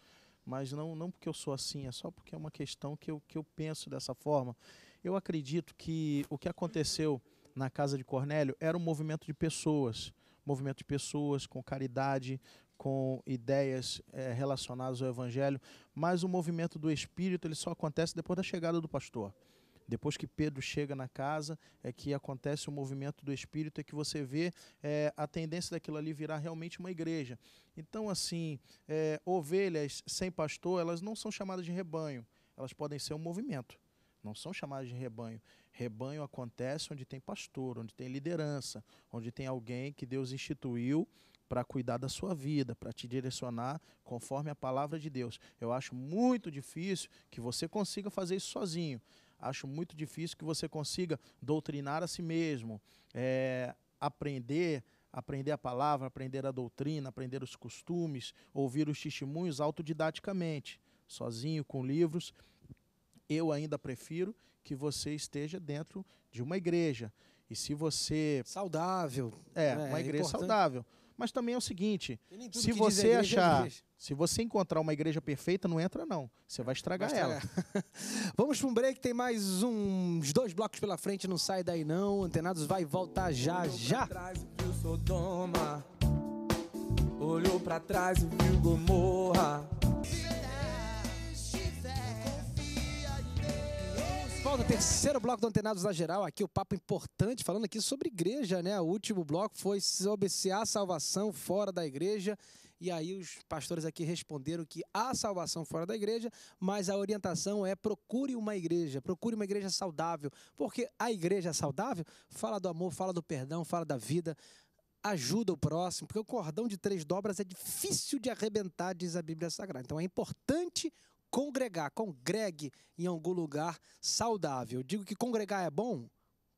mas não, não porque eu sou assim, é só porque é uma questão que eu, que eu penso dessa forma. Eu acredito que o que aconteceu na casa de Cornélio era um movimento de pessoas, movimento de pessoas com caridade, com ideias é, relacionadas ao Evangelho, mas o movimento do Espírito ele só acontece depois da chegada do pastor. Depois que Pedro chega na casa, é que acontece o movimento do Espírito, é que você vê é, a tendência daquilo ali virar realmente uma igreja. Então, assim, é, ovelhas sem pastor, elas não são chamadas de rebanho, elas podem ser um movimento. Não são chamadas de rebanho. Rebanho acontece onde tem pastor, onde tem liderança, onde tem alguém que Deus instituiu para cuidar da sua vida, para te direcionar conforme a palavra de Deus. Eu acho muito difícil que você consiga fazer isso sozinho. Acho muito difícil que você consiga doutrinar a si mesmo, é, aprender, aprender a palavra, aprender a doutrina, aprender os costumes, ouvir os testemunhos autodidaticamente, sozinho, com livros. Eu ainda prefiro que você esteja dentro de uma igreja. E se você. Saudável. É, né? uma é igreja é saudável. Mas também é o seguinte: se você é achar. se você encontrar uma igreja perfeita, não entra, não. Você vai estragar, vai estragar. ela. *laughs* Vamos para um break, tem mais uns dois blocos pela frente, não sai daí não. Antenados vai voltar já, Olhou já. trás e viu Sodoma. Olhou para trás e viu Gomorra. volta, terceiro bloco do Antenados da Geral, aqui o papo importante, falando aqui sobre igreja, né? O último bloco foi sobre se há salvação fora da igreja, e aí os pastores aqui responderam que há salvação fora da igreja, mas a orientação é procure uma igreja, procure uma igreja saudável, porque a igreja é saudável fala do amor, fala do perdão, fala da vida, ajuda o próximo, porque o cordão de três dobras é difícil de arrebentar, diz a Bíblia Sagrada. Então é importante congregar, congregue em algum lugar saudável. Digo que congregar é bom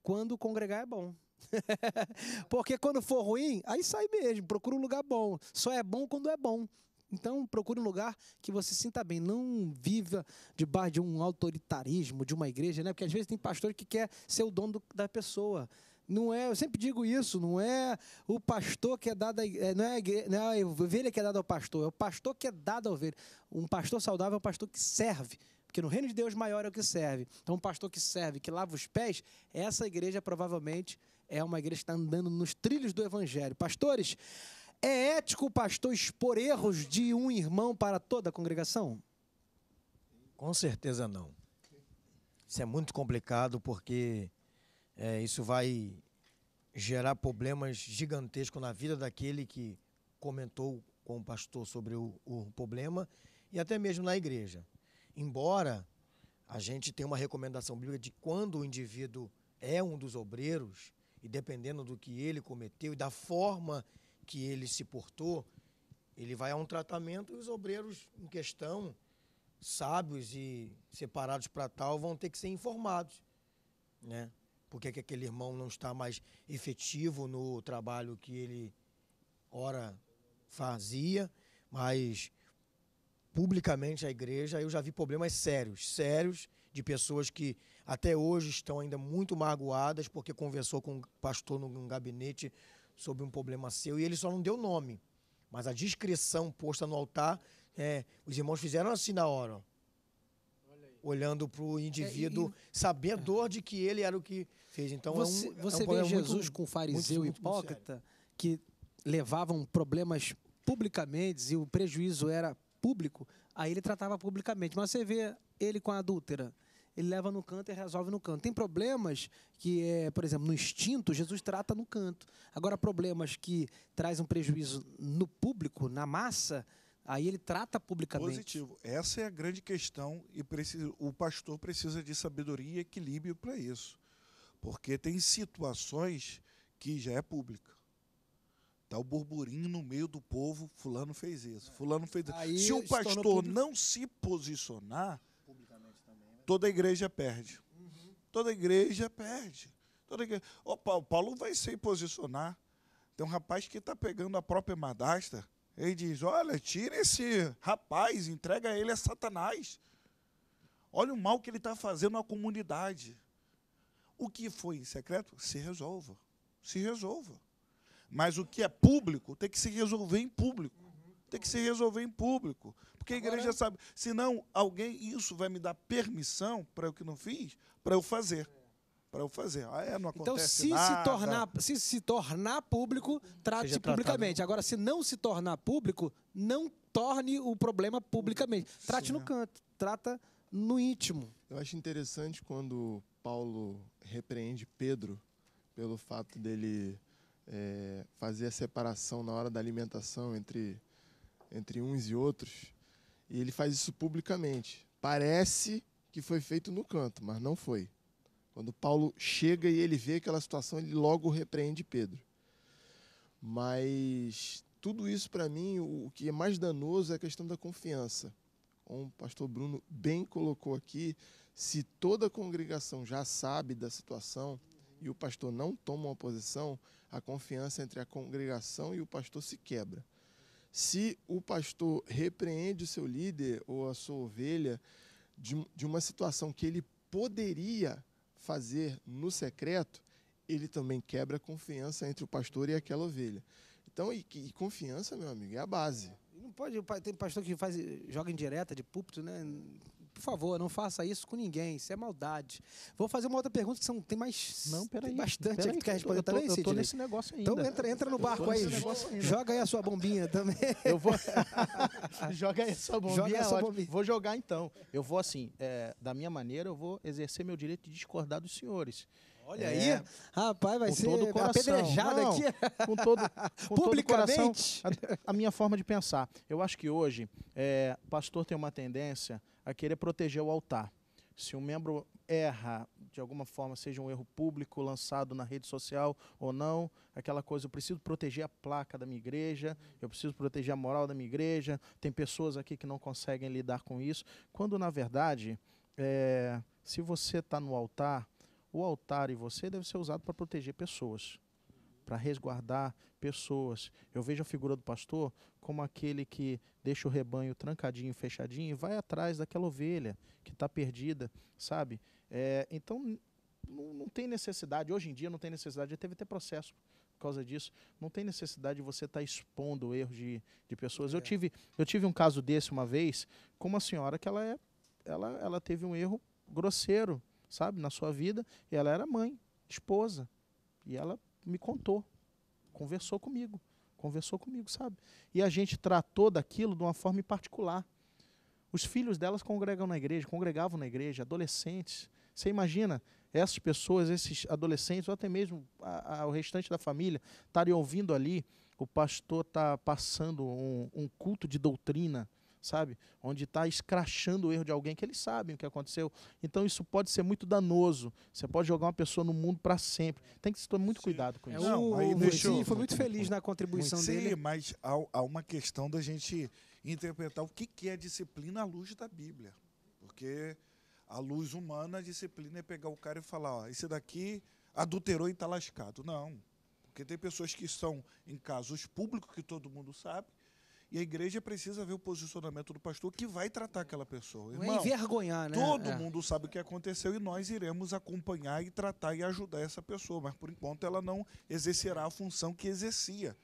quando congregar é bom. *laughs* Porque quando for ruim, aí sai mesmo, procura um lugar bom. Só é bom quando é bom. Então, procure um lugar que você sinta bem. Não viva debaixo de um autoritarismo de uma igreja, né? Porque às vezes tem pastor que quer ser o dono da pessoa. Não é, eu sempre digo isso, não é o pastor que é dado, a, não, é, não é a ovelha que é dada ao pastor, é o pastor que é dado a ovelha. Um pastor saudável é um pastor que serve, porque no reino de Deus maior é o que serve. Então, um pastor que serve, que lava os pés, essa igreja provavelmente é uma igreja que está andando nos trilhos do evangelho. Pastores, é ético o pastor expor erros de um irmão para toda a congregação? Com certeza não. Isso é muito complicado porque é, isso vai gerar problemas gigantescos na vida daquele que comentou com o pastor sobre o, o problema e até mesmo na igreja. Embora a gente tenha uma recomendação bíblica de quando o indivíduo é um dos obreiros, e dependendo do que ele cometeu e da forma que ele se portou, ele vai a um tratamento e os obreiros em questão, sábios e separados para tal, vão ter que ser informados. Né? por que, que aquele irmão não está mais efetivo no trabalho que ele ora fazia, mas publicamente a igreja, eu já vi problemas sérios, sérios de pessoas que até hoje estão ainda muito magoadas porque conversou com um pastor num gabinete sobre um problema seu e ele só não deu nome. Mas a discrição posta no altar, é, os irmãos fizeram assim na hora. Olhando para o indivíduo, é, e... a dor de que ele era o que fez. Então você, é um, você é um vê Jesus muito, com um fariseu muito, hipócrita muito que levavam problemas publicamente e o prejuízo era público, aí ele tratava publicamente. Mas você vê ele com a adúltera, ele leva no canto e resolve no canto. Tem problemas que, é, por exemplo, no instinto, Jesus trata no canto. Agora, problemas que traz um prejuízo no público, na massa, aí ele trata publicamente. Positivo. Essa é a grande questão e precisa, o pastor precisa de sabedoria e equilíbrio para isso. Porque tem situações que já é pública. Tá o burburinho no meio do povo, fulano fez isso, fulano fez isso. Aí, se o pastor não se posicionar, né? toda a uhum. igreja perde. Toda a igreja perde. Toda igreja... O Paulo vai se posicionar. Tem um rapaz que está pegando a própria madrasta. Ele diz: Olha, tira esse rapaz, entrega ele a Satanás. Olha o mal que ele está fazendo na comunidade. O que foi em secreto, se resolva. Se resolva. Mas o que é público, tem que se resolver em público. Tem que se resolver em público. Porque a igreja Agora... É. sabe. Senão, alguém, isso vai me dar permissão para o que não fiz, para eu fazer para eu fazer. Ah, é, não então, acontece então, se nada. se tornar, se se tornar público, trate publicamente. Tratado. Agora, se não se tornar público, não torne o problema publicamente. Trate Sim, no canto, trata no íntimo. Eu acho interessante quando Paulo repreende Pedro pelo fato dele é, fazer a separação na hora da alimentação entre, entre uns e outros, e ele faz isso publicamente. Parece que foi feito no canto, mas não foi. Quando Paulo chega e ele vê aquela situação, ele logo repreende Pedro. Mas tudo isso, para mim, o que é mais danoso é a questão da confiança. Como o pastor Bruno bem colocou aqui, se toda a congregação já sabe da situação e o pastor não toma uma posição, a confiança entre a congregação e o pastor se quebra. Se o pastor repreende o seu líder ou a sua ovelha de, de uma situação que ele poderia fazer no secreto, ele também quebra a confiança entre o pastor e aquela ovelha. Então, e, e confiança, meu amigo, é a base. Não pode, tem pastor que faz, joga em direta de púlpito, né? por favor, não faça isso com ninguém, isso é maldade. Vou fazer uma outra pergunta que são, tem mais não, peraí, tem bastante peraí, aqui que quer responder tá eu tô, também, eu tô nesse negócio então ainda. Então entra, entra no barco aí, joga aí a sua bombinha também. Eu vou... *laughs* joga aí a sua bombinha, joga é a sua bombinha. Vou jogar então. Eu vou assim, é, da minha maneira, eu vou exercer meu direito de discordar dos senhores. Olha é. aí, rapaz, vai com ser apedrejado aqui. Com todo, *laughs* com Publicamente. Todo coração, a, a, minha forma de pensar. Eu acho que hoje, é, pastor tem uma tendência a querer proteger o altar. Se um membro erra de alguma forma, seja um erro público lançado na rede social ou não, aquela coisa, eu preciso proteger a placa da minha igreja, eu preciso proteger a moral da minha igreja, tem pessoas aqui que não conseguem lidar com isso, quando na verdade, é, se você está no altar, o altar e você deve ser usado para proteger pessoas, para resguardar pessoas. Eu vejo a figura do pastor como aquele que deixa o rebanho trancadinho, fechadinho e vai atrás daquela ovelha que está perdida, sabe? É, então não, não, tem necessidade, hoje em dia não tem necessidade, já teve até processo por causa disso, não tem necessidade de você estar tá expondo erros de, de pessoas. É. Eu, tive, eu tive um caso desse uma vez com uma senhora que ela, é, ela, ela teve um erro grosseiro sabe, na sua vida. E ela era mãe, esposa. E ela me contou, conversou comigo, conversou comigo, sabe? E a gente tratou daquilo de uma forma particular. Os filhos delas congregam na igreja, congregavam na igreja, adolescentes. Você imagina essas pessoas, esses adolescentes, ou até mesmo a, a, o restante da família, estarem ouvindo ali o pastor tá passando um, um culto de doutrina sabe? Onde está escrachando o erro de alguém que eles sabem o que aconteceu. Então isso pode ser muito danoso. Você pode jogar uma pessoa no mundo para sempre. Tem que se tomar muito Sim. cuidado com é isso. Não, o Sim, foi muito feliz na contribuição Sim, dele. Sim, mas há, há, uma questão da gente interpretar o que, que é disciplina à luz da Bíblia. Porque a luz humana, a disciplina é pegar o cara e falar, ó, esse daqui adulterou e está lascado. Não. Porque tem pessoas que são em casos públicos que todo mundo sabe, e a igreja precisa ver o posicionamento do pastor que vai tratar aquela pessoa. É Irmão, é envergonhar, né? Todo é. mundo sabe o que aconteceu e nós iremos acompanhar e tratar e ajudar essa pessoa, mas por enquanto ela não exercerá a função que exercia.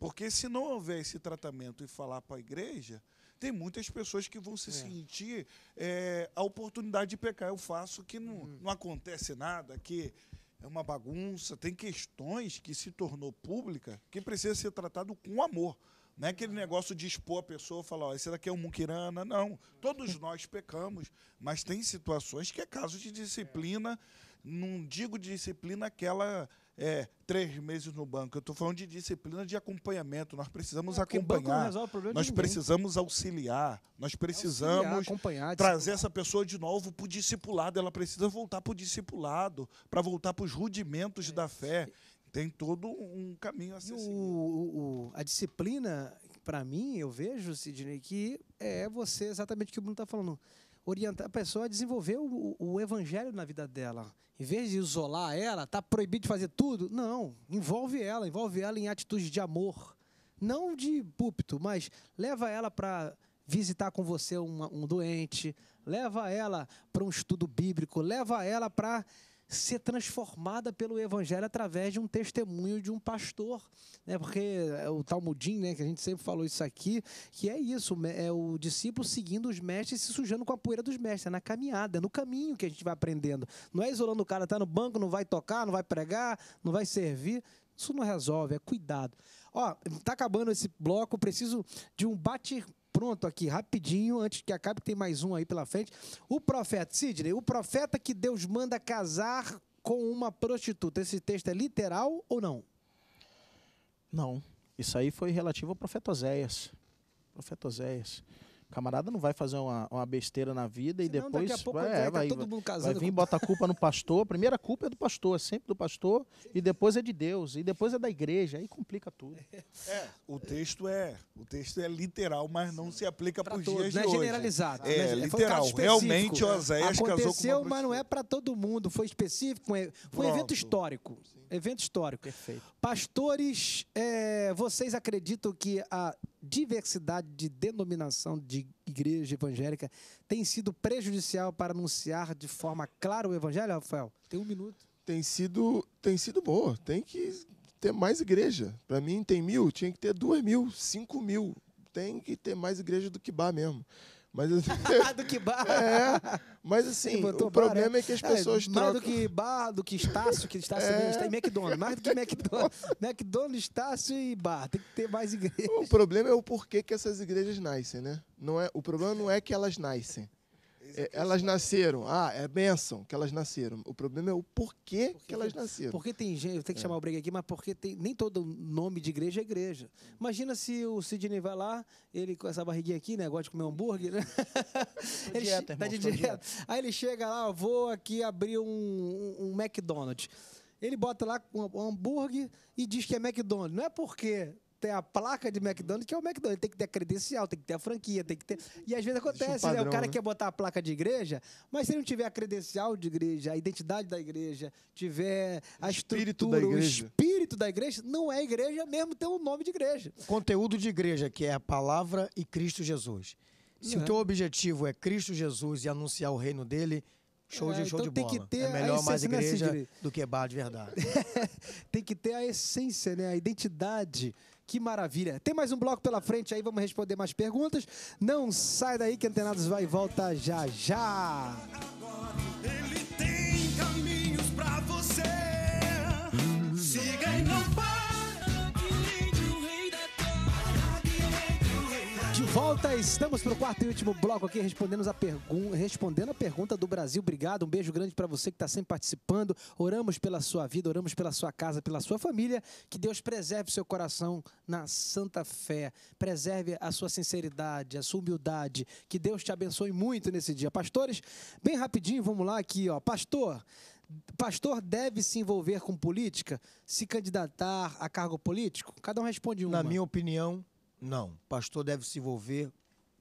Porque se não houver esse tratamento e falar para a igreja, tem muitas pessoas que vão se é. sentir é, a oportunidade de pecar. Eu faço que não, hum. não acontece nada, que é uma bagunça. Tem questões que se tornou pública que precisa ser tratado com amor. Não é aquele negócio de expor a pessoa, falar, ó, esse daqui é um muquirana. Não, todos *laughs* nós pecamos, mas tem situações que é caso de disciplina, não digo disciplina aquela é, três meses no banco, eu estou falando de disciplina de acompanhamento, nós precisamos é, acompanhar, nós precisamos auxiliar, nós precisamos auxiliar, trazer essa pessoa de novo para o discipulado, ela precisa voltar para o discipulado, para voltar para os rudimentos é. da fé tem todo um caminho a ser o, o, a disciplina, para mim, eu vejo, Sidney, que é você exatamente o que o Bruno está falando. Orientar a pessoa a desenvolver o, o, evangelho na vida dela. Em vez de isolar ela, tá proibido de fazer tudo. Não, envolve ela, envolve ela em atitudes de amor. Não de púlpito, mas leva ela para visitar com você um, um doente, leva ela para um estudo bíblico, leva ela para ser transformada pelo evangelho através de um testemunho de um pastor, né? Porque é o Talmudim, né, que a gente sempre falou isso aqui, que é isso, é o discípulo seguindo os mestres e se sujando com a poeira dos mestres, é na caminhada, é no caminho que a gente vai aprendendo. Não é isolando o cara, tá no banco, não vai tocar, não vai pregar, não vai servir. Isso não resolve, é cuidado. Ó, tá acabando esse bloco, preciso de um bate pronto aqui rapidinho, antes que acabe, tem mais um aí pela frente. O profeta, Sidney, o profeta que Deus manda casar com uma prostituta. Esse texto é literal ou não? Não. Isso aí foi relativo ao profeta Oséias. Profeta Oséias. O camarada não vai fazer uma, uma besteira na vida Senão, e depois daqui a pouco vai, é, vai, todo mundo casado vai vir com... bota a *laughs* culpa no pastor. A primeira culpa é do pastor, é sempre do pastor, e depois é de Deus, e depois é da igreja, aí complica tudo. É, o texto é, o texto é literal, mas não se aplica para os dias todos, é de hoje. Generalizado, é generalizado. Né? É, literal. Um Realmente Oséias casou com Aconteceu, mas não é para todo mundo, foi específico, foi evento histórico. Sim. Evento histórico. Perfeito. Pastores, é, vocês acreditam que a diversidade de denominação de igreja evangélica tem sido prejudicial para anunciar de forma clara o evangelho, Rafael? Tem um minuto. Tem sido, tem sido boa. Tem que ter mais igreja. Para mim, tem mil, tinha que ter duas mil, cinco mil. Tem que ter mais igreja do que bar mesmo. Mas, mais assim, *laughs* ah, do que barra. *laughs* É, mas assim, o problema né? é que as pessoas é, trocam. Mais do que barra, do que Estácio, que Estácio é. está em McDonald's. Mais do que McDonald's. McDonald's, *laughs* né? Estácio e barra. Tem que ter mais igrejas. O problema é o porquê que essas igrejas nascem, né? Não é, o problema não é que elas nascem. É, elas nasceram. Ah, é bênção que elas nasceram. O problema é o porquê porque, que elas nasceram. Porque tem gente, tenho que é. chamar o briga aqui, mas porque tem, nem todo nome de igreja é igreja. Imagina se o Sidney vai lá, ele com essa barriguinha aqui, né? Gosta de comer hambúrguer, né? ele dieta, tá irmão, tá de dieta. dieta. Aí ele chega lá, vou aqui abrir um, um, um McDonald's. Ele bota lá um hambúrguer e diz que é McDonald's. Não é porque tem a placa de McDonald's, que é o McDonald's. tem que ter a credencial, tem que ter a franquia, tem que ter. E às vezes acontece, é um padrão, né? O cara né? quer botar a placa de igreja, mas se ele não tiver a credencial de igreja, a identidade da igreja, tiver a espírito estrutura, o espírito da igreja, não é igreja mesmo ter o um nome de igreja. conteúdo de igreja, que é a palavra e Cristo Jesus. Se uhum. o é. teu objetivo é Cristo Jesus e anunciar o reino dele, Show de, é, show então de tem bola. Que ter é melhor mais né, igreja do que bar de verdade. *laughs* tem que ter a essência, né? a identidade que maravilha. Tem mais um bloco pela frente aí, vamos responder mais perguntas. Não sai daí que Antenados vai e volta já já. Agora, volta, estamos para o quarto e último bloco aqui, respondendo a, pergun respondendo a pergunta do Brasil. Obrigado, um beijo grande para você que está sempre participando. Oramos pela sua vida, oramos pela sua casa, pela sua família. Que Deus preserve seu coração na santa fé, preserve a sua sinceridade, a sua humildade. Que Deus te abençoe muito nesse dia. Pastores, bem rapidinho, vamos lá aqui, ó. Pastor, pastor deve se envolver com política? Se candidatar a cargo político? Cada um responde uma. Na minha opinião, não, pastor deve se envolver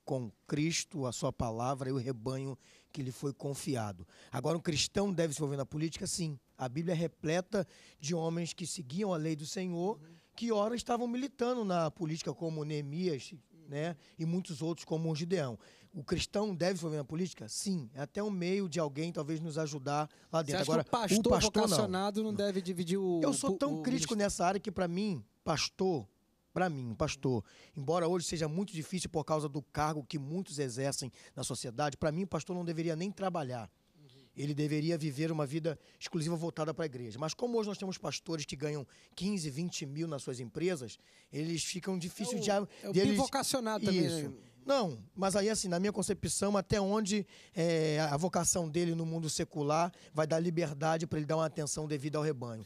com Cristo, a sua palavra e o rebanho que lhe foi confiado. Agora, um cristão deve se envolver na política? Sim. A Bíblia é repleta de homens que seguiam a lei do Senhor, que ora estavam militando na política, como Neemias né, e muitos outros, como o Gideão. O cristão deve se envolver na política? Sim. É até um meio de alguém, talvez, nos ajudar lá dentro. Agora, o pastor, o pastor vocacionado não. não. deve dividir o. Eu sou tão o, crítico o... nessa área que, para mim, pastor para mim, pastor, embora hoje seja muito difícil por causa do cargo que muitos exercem na sociedade, para mim o pastor não deveria nem trabalhar. Ele deveria viver uma vida exclusiva voltada para a igreja. Mas como hoje nós temos pastores que ganham 15, 20 mil nas suas empresas, eles ficam difíceis é o, de... É o também. Né? Isso. Né? Não, mas aí assim, na minha concepção, até onde é, a vocação dele no mundo secular vai dar liberdade para ele dar uma atenção devida ao rebanho.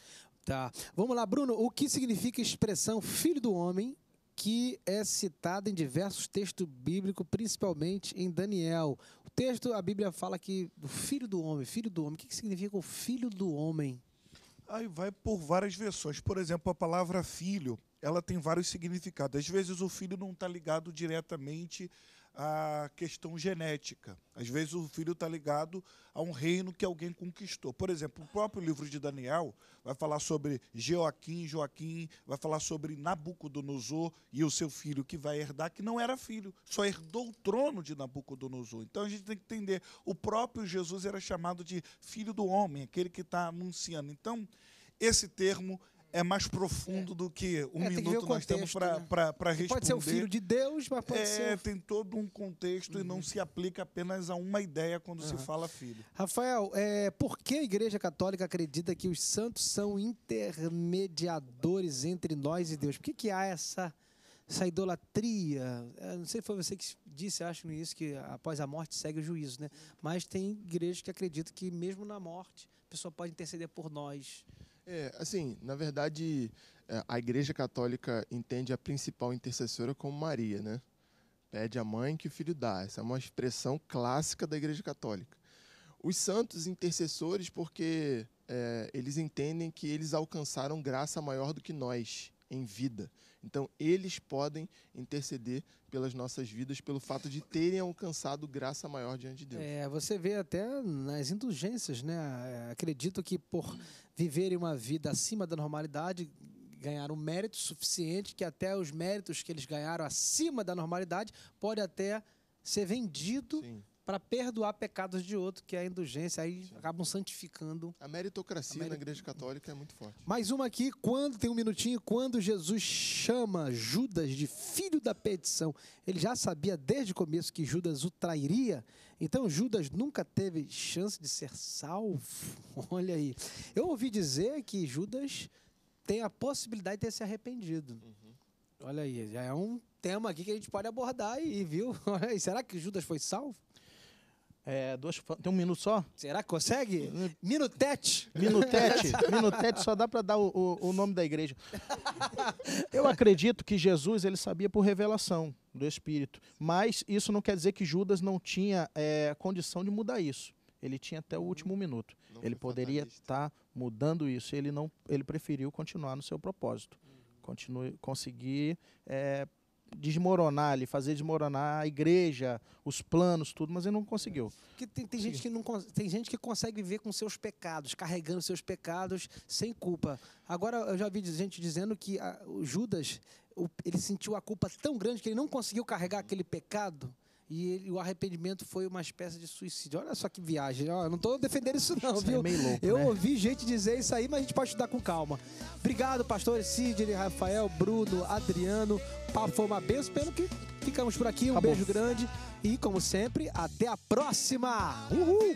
Tá. Vamos lá, Bruno. O que significa a expressão filho do homem que é citada em diversos textos bíblicos, principalmente em Daniel? O texto, a Bíblia fala que do filho do homem, filho do homem. O que, que significa o filho do homem? Aí vai por várias versões. Por exemplo, a palavra filho, ela tem vários significados. Às vezes o filho não está ligado diretamente a questão genética. Às vezes o filho está ligado a um reino que alguém conquistou. Por exemplo, o próprio livro de Daniel vai falar sobre Joaquim, Joaquim vai falar sobre Nabucodonosor e o seu filho que vai herdar, que não era filho, só herdou o trono de Nabucodonosor. Então a gente tem que entender, o próprio Jesus era chamado de filho do homem, aquele que está anunciando. Então, esse termo é mais profundo é. do que um é, minuto que nós temos para né? responder. Pode ser o filho de Deus, mas pode é, ser. Tem todo um contexto uhum. e não uhum. se aplica apenas a uma ideia quando uhum. se fala filho. Rafael, é, por que a Igreja Católica acredita que os santos são intermediadores entre nós e Deus? Por que, que há essa, essa idolatria? É, não sei se foi você que disse, acho nisso, que após a morte segue o juízo, né? Mas tem igrejas que acreditam que mesmo na morte a pessoa pode interceder por nós. É, assim, na verdade, é, a Igreja Católica entende a principal intercessora como Maria, né? Pede a mãe que o filho dá. Essa é uma expressão clássica da Igreja Católica. Os santos intercessores, porque é, eles entendem que eles alcançaram graça maior do que nós em vida. Então, eles podem interceder pelas nossas vidas pelo fato de terem alcançado graça maior diante de Deus. É, você vê até nas indulgências, né? É, acredito que por viverem uma vida acima da normalidade, ganharam um mérito suficiente que até os méritos que eles ganharam acima da normalidade pode até ser vendido Sim para perdoar pecados de outro, que é a indulgência, aí Sim. acabam santificando. A meritocracia a merit... na Igreja Católica é muito forte. Mais uma aqui, quando tem um minutinho, quando Jesus chama Judas de filho da petição, ele já sabia desde o começo que Judas o trairia, então Judas nunca teve chance de ser salvo. *laughs* Olha aí. Eu ouvi dizer que Judas tem a possibilidade de ter se arrependido. Uhum. Olha aí, já é um tema aqui que a gente pode abordar e viu? *laughs* Será que Judas foi salvo? É, duas, tem um minuto só? Será que consegue? Minutete! Minutete, *laughs* minutete só dá para dar o, o, o, nome da igreja. Eu acredito que Jesus ele sabia por revelação do Espírito, mas isso não quer dizer que Judas não tinha é, condição de mudar isso. Ele tinha até o último minuto. Não ele poderia estar tá mudando isso. Ele não, ele preferiu continuar no seu propósito, continue, conseguir é, desmoronar ali, fazer desmoronar a igreja, os planos, tudo, mas ele não conseguiu. Que tem, tem gente que não tem gente que consegue viver com seus pecados, carregando seus pecados sem culpa. Agora eu já vi gente dizendo que a, o Judas, o, ele sentiu a culpa tão grande que ele não conseguiu carregar aquele pecado e ele, o arrependimento foi uma espécie de suicídio. Olha só que viagem. não estou defendendo isso não, isso é viu? É meio louco, Eu né? ouvi gente dizer isso aí, mas a gente pode estudar com calma. Obrigado, pastores Sidney, Rafael, Bruno, Adriano. Foi uma benção, pelo que ficamos por aqui. Um Acabou. beijo grande e, como sempre, até a próxima. Uhul!